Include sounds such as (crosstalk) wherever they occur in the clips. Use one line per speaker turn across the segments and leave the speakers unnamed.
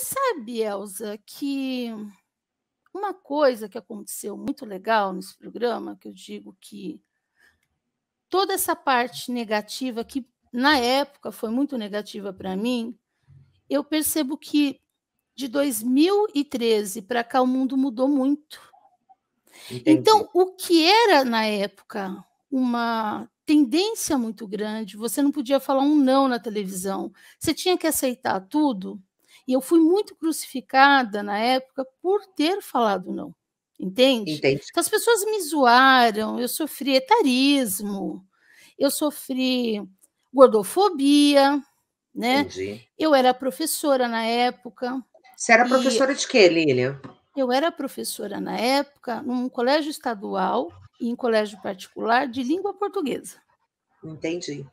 sabe, Elza, que uma coisa que aconteceu muito legal nesse programa, que eu digo que toda essa parte negativa, que na época foi muito negativa para mim, eu percebo que de 2013 para cá o mundo mudou muito. Entendi. Então, o que era na época uma tendência muito grande, você não podia falar um não na televisão, você tinha que aceitar tudo. E eu fui muito crucificada na época por ter falado não. Entende? Entendi. Então, as pessoas me zoaram, eu sofri etarismo, eu sofri gordofobia, né? Entendi. Eu era professora na época. Você era professora de quê, Lilian? Eu era professora na época num colégio estadual e em colégio particular de língua portuguesa. Entendi.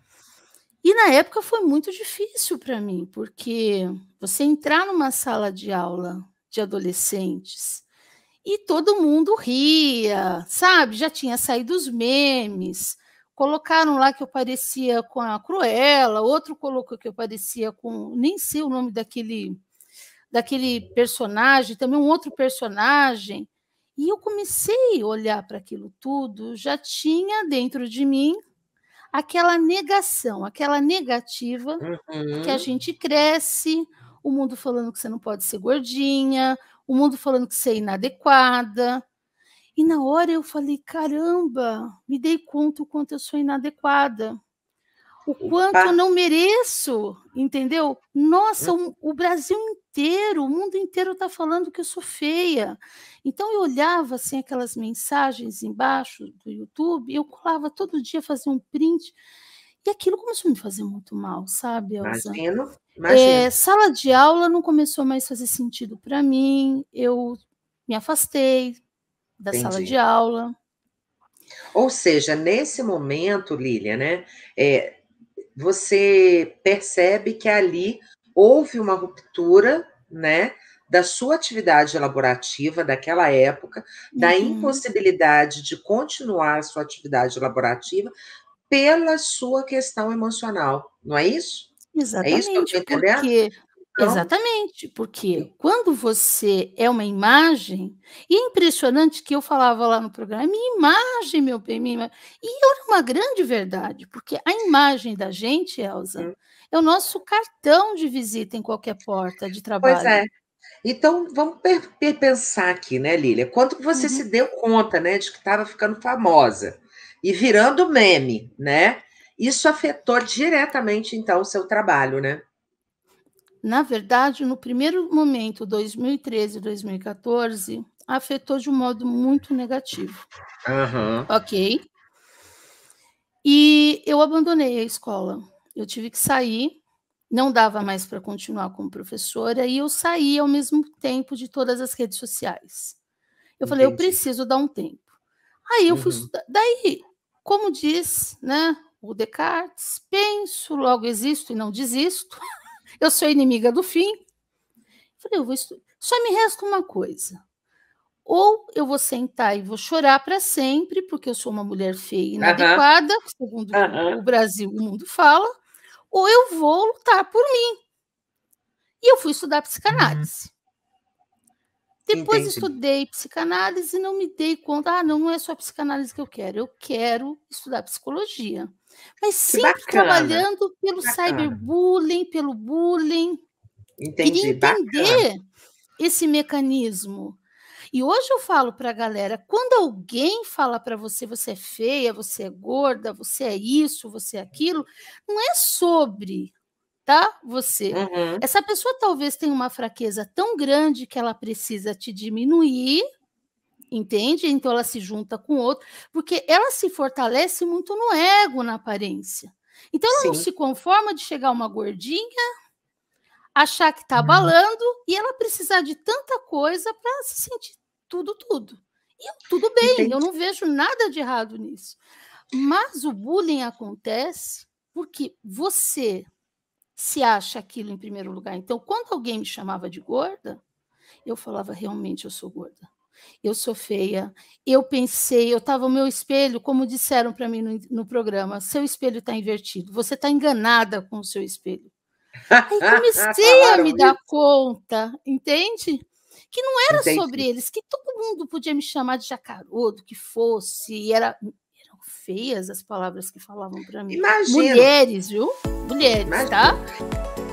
E na época foi muito difícil para mim, porque você entrar numa sala de aula de adolescentes e todo mundo ria, sabe? Já tinha saído os memes. Colocaram lá que eu parecia com a Cruella, outro colocou que eu parecia com, nem sei o nome daquele daquele personagem, também um outro personagem. E eu comecei a olhar para aquilo tudo, já tinha dentro de mim aquela negação, aquela negativa uhum. que a uhum. gente cresce, o mundo falando que você não pode ser gordinha, o mundo falando que você é inadequada. E na hora eu falei, caramba, me dei conta o quanto eu sou inadequada. O Opa. quanto eu não mereço, entendeu? Nossa, uhum. o, o Brasil inteiro, o mundo inteiro está falando que eu sou feia. Então eu olhava assim aquelas mensagens embaixo do YouTube, eu colava todo dia, fazia um print. E aquilo começou a me fazer muito mal, sabe, Elza? Imagino, é, imagino. É, sala de aula não começou mais a fazer sentido para mim, eu me afastei da Entendi. sala de aula. Ou seja, nesse momento, Lília, né, é, você percebe que é ali houve uma ruptura, né, da sua atividade elaborativa daquela época, uhum. da impossibilidade de continuar a sua atividade elaborativa pela sua questão emocional, não é isso? Exatamente, é isso que eu porque então Exatamente, porque quando você é uma imagem, e é impressionante que eu falava lá no programa, é minha imagem, meu bem, minha imagem, e era uma grande verdade, porque a imagem da gente, Elza, é o nosso cartão de visita em qualquer porta de trabalho. Pois é. Então, vamos pensar aqui, né, Lília? Quanto você uhum. se deu conta, né, de que estava ficando famosa e virando meme, né? Isso afetou diretamente, então, o seu trabalho, né? Na verdade, no primeiro momento, 2013, 2014, afetou de um modo muito negativo. Uhum. Ok. E eu abandonei a escola. Eu tive que sair, não dava mais para continuar como professora, e eu saí ao mesmo tempo de todas as redes sociais. Eu Entendi. falei, eu preciso dar um tempo. Aí eu uhum. fui estudar. Daí, como diz né, o Descartes, penso, logo existo e não desisto. (laughs) Eu sou inimiga do fim. Falei, eu vou estudar. Só me resta uma coisa. Ou eu vou sentar e vou chorar para sempre, porque eu sou uma mulher feia e inadequada, segundo o Brasil, o mundo fala, ou eu vou lutar por mim. E eu fui estudar uhum. psicanálise. Depois Entendi. estudei psicanálise e não me dei conta, ah, não, não é só psicanálise que eu quero, eu quero estudar psicologia. Mas sempre trabalhando pelo bacana. cyberbullying, pelo bullying. Entendi, Queria entender bacana. esse mecanismo. E hoje eu falo para a galera, quando alguém fala para você, você é feia, você é gorda, você é isso, você é aquilo, não é sobre tá você. Uhum. Essa pessoa talvez tenha uma fraqueza tão grande que ela precisa te diminuir, entende? Então ela se junta com outro, porque ela se fortalece muito no ego, na aparência. Então ela Sim. não se conforma de chegar uma gordinha, achar que tá balando uhum. e ela precisar de tanta coisa para se sentir tudo, tudo. E eu, tudo bem, Entendi. eu não vejo nada de errado nisso. Mas o bullying acontece porque você se acha aquilo em primeiro lugar. Então, quando alguém me chamava de gorda, eu falava realmente eu sou gorda. Eu sou feia. Eu pensei, eu estava o meu espelho, como disseram para mim no, no, programa, seu espelho está invertido. Você está enganada com o seu espelho. Aí comecei a me dar conta, entende? Que não era Entendi. sobre eles, que todo mundo podia me chamar de jacarodo, que fosse, era feias as palavras que falavam para mim. Imagina. Mulheres, viu?
Mulheres, Imagina.
tá?